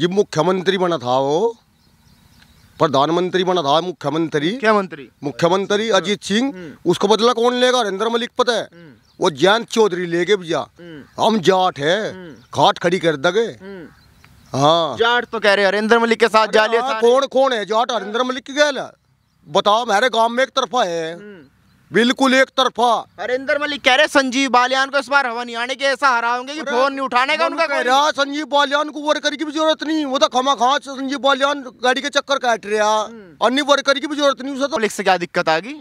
जी मुख्यमंत्री बना था वो प्रधानमंत्री बना था मुख्यमंत्री मुख्यमंत्री मुख्यमंत्री अजीत सिंह हम्म। उसको बदला कौन लेगा नरेंद्र मलिक पता है हम्म। वो जयंत चौधरी लेके भैया हम्म। हम जाट है घाट खड़ी कर दगे हाँ जाट तो कह रहे हरेंद्र मलिक के साथ जालिया हाँ, कौन कौन है जाट हरेंद्र मलिक की गैल बताओ मेरे गांव में एक तरफा है बिल्कुल एक तरफा हरिंदर मलिक कह रहे संजीव बालियान को इस बार हवन आने के ऐसा हरा होंगे की फोन नहीं उठाने का उनका कह रहा संजीव बालियान को वर्कर की भी जरूरत नहीं वो तो खमा खा संजीव बालियान गाड़ी के चक्कर काट रहा हम्म। अन्य वर्कर की भी जरूरत नहीं उसे तो मलिक से क्या दिक्कत आ गई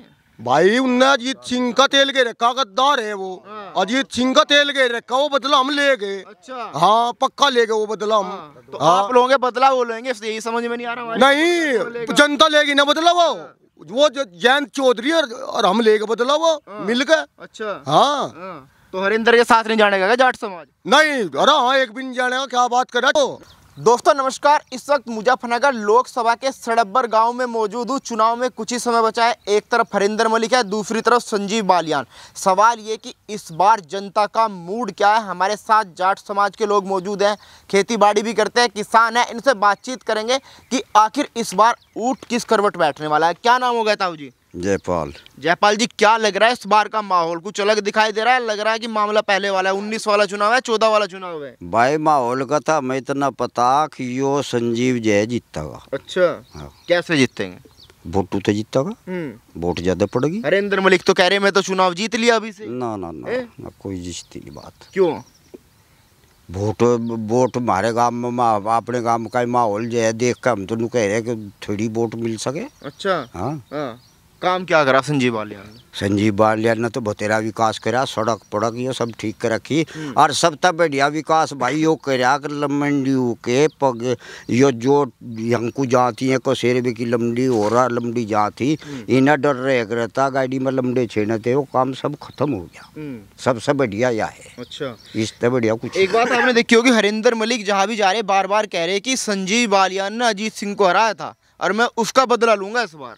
भाई उनने अजीत सिंह का तेल गए रखा गद्दार है वो हाँ। अजीत सिंह का तेल गए रखा वो बदला हम ले गए अच्छा हाँ पक्का ले गए वो बदला हम हाँ। तो हाँ। आप लोगों के बदला वो लेंगे यही समझ में नहीं आ रहा नहीं जनता लेगी ना बदला वो हाँ। वो जो जयंत चौधरी और, और हम लेके बदला वो हाँ। मिल गए अच्छा हाँ।, हाँ तो हरिंदर के साथ नहीं जाने का जाट समाज नहीं अरे हाँ एक भी नहीं जाने का क्या बात कर रहा तो दोस्तों नमस्कार इस वक्त मुजफ्फरनगर लोकसभा के सड़ब्बर गांव में मौजूद हूँ चुनाव में कुछ ही समय बचा है एक तरफ हरिंदर मलिक है दूसरी तरफ संजीव बालियान सवाल ये कि इस बार जनता का मूड क्या है हमारे साथ जाट समाज के लोग मौजूद हैं खेती बाड़ी भी करते हैं किसान हैं इनसे बातचीत करेंगे कि आखिर इस बार ऊँट किस करवट बैठने वाला है क्या नाम होगा ताऊ जी जयपाल जयपाल जी क्या लग रहा है इस बार का माहौल कुछ अलग दिखाई दे रहा है लग रहा है कि मामला पहले वाला है उन्नीस वाला चुनाव है चौदह वाला चुनाव है भाई माहौल का था मैं इतना पता कि यो संजीव जय जीतेगा अच्छा हाँ। कैसे जीतेंगे वोटू तो जीतेगा हम्म। वोट ज्यादा पड़ेगी हरेंद्र मलिक तो कह रहे मैं तो चुनाव जीत लिया अभी से ना ना ना, ना कोई जीतती नहीं बात क्यों वोट वोट हमारे गांव में अपने गांव का माहौल जो है देख कर हम तो कह रहे कि थोड़ी वोट मिल सके अच्छा हाँ।, हाँ। काम क्या करा संजीव बालिया ने संजीव बालिया ने तो बतेरा विकास करा सड़क पड़क ये सब ठीक कर रखी हम्म। और सब तब बढ़िया विकास भाई यो करा कर लमंडी के पग यो जो हमको जाती है को सेरबे की लमडी हो रहा लमडी जाती हम्म। इन्हें डर रहे रहता गाड़ी में लमडे छेने थे वो काम सब खत्म हो गया हम्म। सबसे बढ़िया यह है अच्छा इस तब बढ़िया कुछ एक बात आपने देखी होगी हरिंदर मलिक जहाँ भी जा रहे बार बार कह रहे कि संजीव बालियान ने अजीत सिंह को हराया था और मैं उसका बदला लूंगा इस बार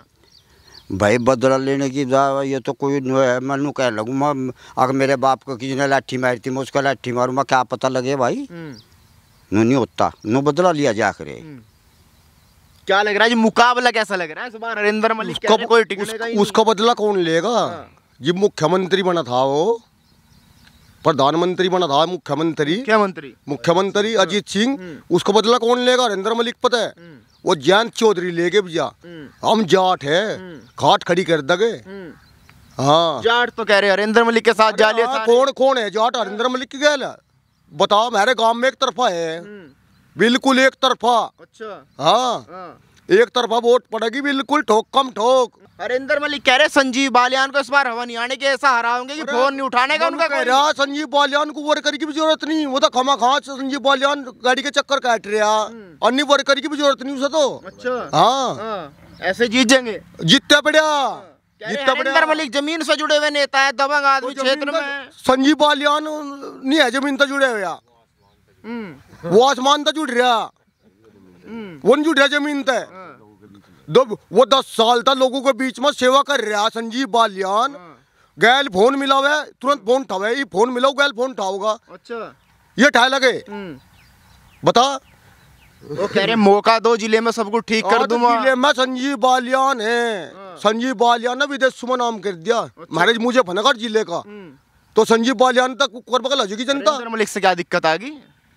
भाई बदला लेने की ये तो कोई है मैं नू कह लगू मैं अगर मेरे बाप को किसी ने लाठी मारी थी मैं उसका लाठी मारू मैं क्या पता लगे भाई नू हम्म। नहीं होता नू बदला लिया जा करे हम्म। क्या लग रहा है मुकाबला कैसा लग रहा है उसका नरेंद्र मलिक बदला कौन लेगा जी हाँ। मुख्यमंत्री बना था वो प्रधानमंत्री बना था मुख्यमंत्री मुख्यमंत्री मुख्यमंत्री अजीत सिंह हम्म। उसको बदला कौन लेगा नरेंद्र मलिक पता है वो जैन चौधरी लेके भैया हम्म। हम जाट है हम्म। खाट खड़ी कर दगे हम्म। हाँ जाट तो कह रहे हरिंदर मलिक के साथ जा लिया हाँ, कौन कौन है जाट हरिंदर मलिक की गल बताओ मेरे गांव में एक तरफा है बिल्कुल एक तरफा अच्छा हाँ, हाँ। एक तरफा वोट पड़ेगी बिल्कुल ठोक कम ठोक हरिंदर मलिक कह रहे संजीव बालियान को इस बार हवन आने के ऐसा होंगे की फोन नहीं उठाने का उनका कह रहा संजीव बालियान को वर्कर की भी जरूरत नहीं वो तो खमा खा संजीव बालियान गाड़ी के चक्कर काट रहा हम्म। अन्य वर्कर की भी जरूरत नहीं उसे तो अच्छा हाँ, हाँ ऐसे जीत जाएंगे जीतते पड़ा हाँ, हरिंदर मलिक जमीन से जुड़े हुए नेता है दबंग आदमी क्षेत्र में तो संजीव बालियान नहीं है जमीन से तो जुड़े हुए हम्म। वो आसमान तो जुड़ रहा वन जुटिया जमीन तय दो वो दस साल था लोगों के बीच में सेवा कर रहा संजीव बालियान हाँ। गैल फोन मिला हुआ तुरंत फोन उठावे ये फोन मिला गैल फोन उठाओगा अच्छा ये ठाए लगे हम्म। बता वो कह रहे मौका दो जिले में सबको ठीक कर हाँ, तो दूंगा जिले में संजीव बालियान है हाँ। संजीव बालियान ने विदेश सुमा नाम कर दिया अच्छा। महाराज मुझे फनागढ़ जिले का हम्म। तो संजीव बालियान तक कुरबकल हजू की जनता मलिक से क्या दिक्कत आ गई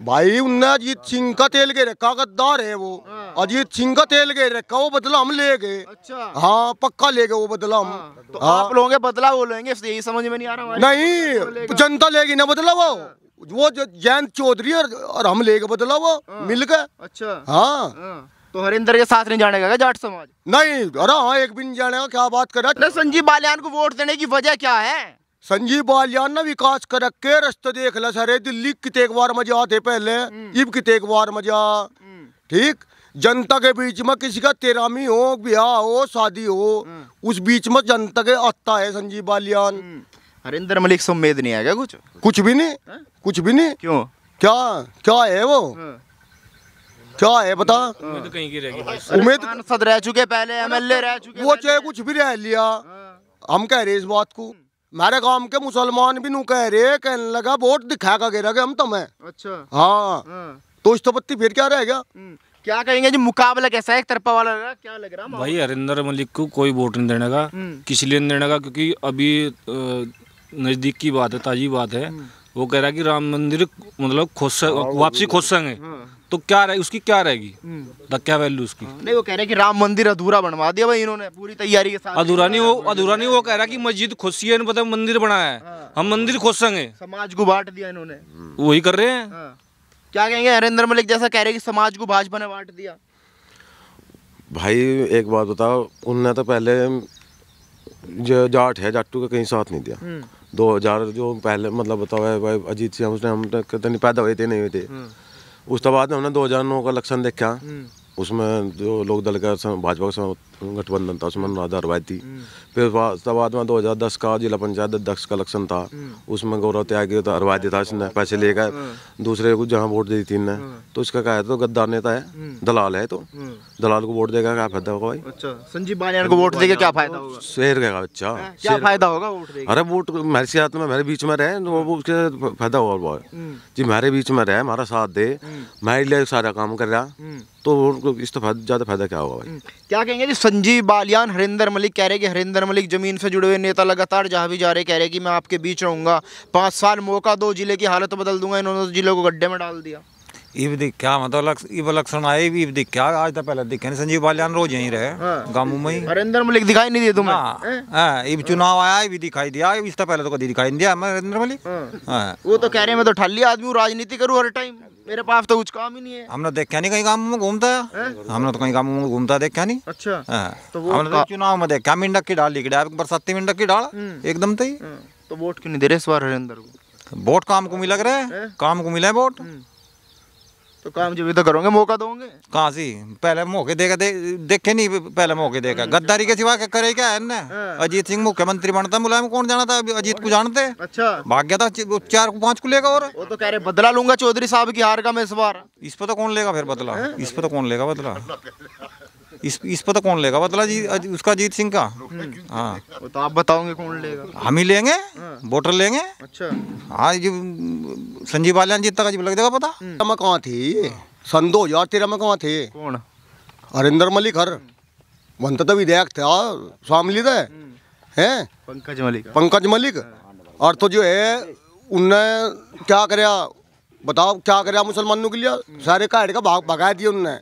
भाई उनने अजीत सिंह का तेल के रखा गद्दार है वो हाँ। अजीत सिंह का तेल के रखा वो बदला हम ले गए अच्छा हाँ पक्का ले गए वो बदला हम हाँ। तो हाँ। आप के बदला वो लेंगे यही समझ में नहीं आ रहा नहीं तो जनता लेगी ना बदला वो हाँ। वो जयंत चौधरी और हम लेके बदला वो हाँ। मिल गए अच्छा हाँ तो हरिंदर के साथ नहीं जाने का जाट समाज नहीं अरे हाँ एक भी नहीं जाने का क्या बात कर रहा संजीव बालियान को वोट देने की वजह क्या है संजीव बालियान ना विकास कर के रस्ते देख ला सारे दिल्ली एक बार मजा थे पहले हम्म। इब कितेक बार मजा हम्म। ठीक जनता के बीच में किसी का तेरामी हो ब्याह हो शादी हो हम्म। उस बीच में जनता के आता है संजीव बालियान हरिंदर मलिक से उम्मीद नहीं है क्या कुछ कुछ भी नहीं है? हाँ? कुछ भी नहीं क्यों क्या क्या है वो है? हाँ। क्या है बता उम्मीद कहीं की रहेगी हाँ। उम्मीद रह चुके पहले एमएलए रह चुके वो चाहे कुछ भी रह लिया हम कह रहे इस बात को मारे गांव के मुसलमान भी नू कह रहे कहने लगा वोट दिखा का गए हम तो मैं अच्छा हाँ, हाँ। तो इस तो पत्ती फिर क्या रहेगा हम्म। क्या कहेंगे जी मुकाबला कैसा है एक तरफा वाला क्या लग रहा भाई हरिंदर मलिक को कोई वोट नहीं देने का हम्म। किसी लिए नहीं देने का क्योंकि अभी नज़दीक की बात है ताजी बात है हम्म। वो कह रहा है कि राम मंदिर मतलब खोस हाँ, वापसी खोस संगे हाँ। तो क्या रहे उसकी क्या रहेगी क्या हम्म। वैल्यू उसकी हाँ, नहीं वो कह रहे कि राम मंदिर अधूरा बनवा दिया भाई इन्होंने पूरी तैयारी के साथ अधूरा नहीं वो अधूरा नहीं वो कह रहा कि मस्जिद खुशी है पता मंदिर बनाया है हम मंदिर खोस संगे समाज को बांट दिया इन्होंने हम्म। वही कर रहे हैं क्या कहेंगे नरेंद्र मलिक जैसा कह रहे कि समाज को भाजपा ने बांट दिया भाई एक बात बताओ उनने तो पहले जाट है जाटू का कहीं साथ नहीं दिया हम्म। दो हज़ार जो पहले मतलब बताओ है भाई अजीत सिंह उसने हम नहीं पैदा हुए थे नहीं हुए थे उस बाद हमने दो हज़ार नौ का इलेक्शन देखा हम्म। उसमें जो लोग दल का भाजपा का गठबंधन था उसमें अनुराधा अरवाई थी फिर बाद में दो हज़ार दस का जिला पंचायत अध्यक्ष का इलेक्शन था उसमें गौरव त्यागी था अरवाई था इसने पैसे लेकर दूसरे को जहाँ वोट दी थी इनने तो इसका कहा तो गद्दार नेता है दलाल है तो दलाल को वोट देगा क्या फायदा होगा भाई अच्छा, संजीव बालियान को वोट देगा क्या फायदा होगा शेर गएगा बच्चा हाँ, क्या फायदा होगा वोट अरे वोट मेरे साथ में मेरे बीच में रहे तो वो उसके फायदा होगा जी मेरे बीच में रहे हमारा साथ दे हम्म। मैं सारा काम कर रहा हम्म। तो इस तो ज़्यादा फायदा क्या होगा भाई हम्म। क्या कहेंगे जी गंजी बालियान हरिंदर मलिक कह रहे कि हरिंदर मलिक ज़मीन से जुड़े हुए नेता लगातार जहाँ भी जा रहे कह रहे कि मैं आपके बीच रहूँगा पाँच साल मौका दो ज़िले की हालत बदल दूंगा इन्होंने ज़िले को गड्ढे में डाल दिया इब दिख क्या मतलब इलेक्शन आए इब दिख क्या आज तक पहले दिखे संजीव बालियान रोज यहीं रहे हाँ। गाँव में मुंबई हरेंद्र मलिक दिखाई नहीं दिया तुम्हें हाँ इब हाँ, चुनाव आया इब दिखाई दिया तक पहले तो कभी दिखाई नहीं दिया हरिंदर मलिक हाँ। वो तो कह रहे हैं मैं तो ठाली आदमी हूँ राजनीति करूँ हर टाइम मेरे पास तो कुछ काम ही नहीं है हमने देखा नहीं कहीं काम में घूमता है हमने तो कहीं काम में घूमता देखा नहीं अच्छा हाँ। तो हमने चुनाव तो में देखा मिंडक की डाल लिखा बरसाती मिंडक की डाल हम्म। एकदम तो ही हाँ। तो वोट क्यों नहीं दे रहे इस बार हरिंदर को वोट काम को मिला रहा है काम को मिला है वोट हम्म। तो काम जो भी तो करोगे मौका दोगे कहा सी पहले मौके देखा दे, देखे नहीं पहले मौके देखा अच्छा। गद्दारी के सिवा करे क्या है ना हाँ। अजीत सिंह मुख्यमंत्री बनता मुलायम कौन जाना था अजीत को जानते अच्छा भाग गया था चार को पाँच को लेगा और वो तो कह रहे बदला लूंगा चौधरी साहब की हार का मैं इस बार इस पर तो कौन लेगा फिर बदला हाँ। इस पर तो कौन लेगा बदला इस इस पर तो कौन लेगा बतला जी उसका जीत सिंह का हाँ तो आप बताओगे कौन लेगा हम ही लेंगे हाँ। वोटर लेंगे अच्छा हाँ जी संजीव बालियान जीतता तक जी लग जाएगा पता हम हम्म। कहाँ थे सन दो हजार तेरह में कहाँ थे कौन हरिंदर मलिक हर वन तो विधायक था शामिल थे हम्म। हैं पंकज मलिक पंकज मलिक और तो जो है उनने क्या कराया बताओ क्या कराया मुसलमानों के लिए सारे काट का भाग भगा दिए उनने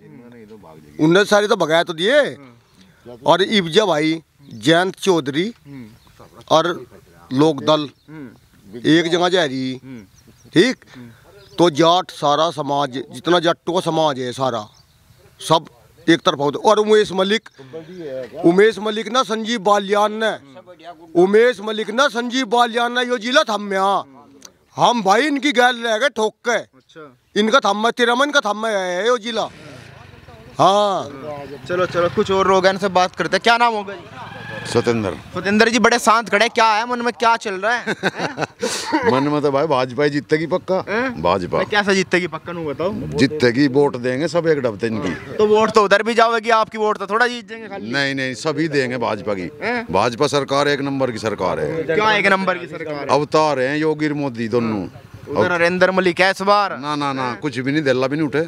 उन्होंने सारे तो बगाया तो दिए हम्म। और इब्जा भाई जयंत चौधरी हम्म। और लोक दल हम्म। एक जगह जा रही ठीक तो जाट सारा समाज जितना जाटों का समाज है सारा सब एक तरफ होते और उमेश मलिक उमेश मलिक ना संजीव बालियान ने उमेश मलिक ना संजीव बालियान ने यो जिला थम हम भाई इनकी गैल रह गए ठोक के अच्छा। इनका थम्मा तिरमन का थम्मा है यो जिला हाँ चलो चलो कुछ और लोग इनसे बात करते हैं क्या नाम होगा सतेंद्र सतेंद्र जी बड़े शांत खड़े क्या है मन में क्या चल रहा है मन में तो भाई भाजपा जीतेगी पक्का भाजपा कैसा जीतेगी पक्का नहीं बताओ जीतेगी वोट देंगे सब एक डबते इनकी तो वोट तो उधर भी जाओगी आपकी वोट तो थोड़ा जीत जाएंगे नहीं नहीं सभी देंगे भाजपा की भाजपा सरकार एक नंबर की सरकार है क्या एक नंबर की सरकार अवतार है योगी मोदी दोनों उधर नरेंद्र मलिक है इस बार ना ना ना कुछ भी नहीं दिल्ला भी नहीं उठे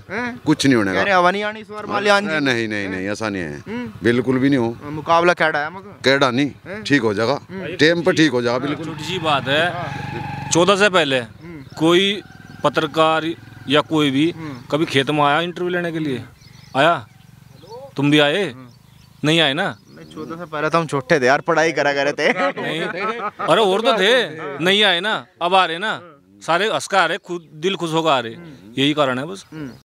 कुछ नहीं होने का हवा नहीं आनी इस बार मालियान जी नहीं नहीं नहीं ऐसा नहीं है हम्म। बिल्कुल भी नहीं हो हाँ, मुकाबला कैडा है मगर कैडा नहीं ठीक हो जाएगा टाइम हम्म। पर ठीक हो जाएगा हाँ। बिल्कुल छोटी सी बात है हाँ। चौदह से पहले हम्म। कोई पत्रकार या कोई भी कभी खेत में आया इंटरव्यू लेने के लिए आया तुम भी आए नहीं आए ना चौदह से पहले तो हम छोटे थे यार पढ़ाई करा करे थे नहीं अरे और तो थे नहीं आए ना अब आ रहे ना सारे हंसका आ रहे खुद दिल खुश होगा आ रहे हम्म। यही कारण है बस हम्म।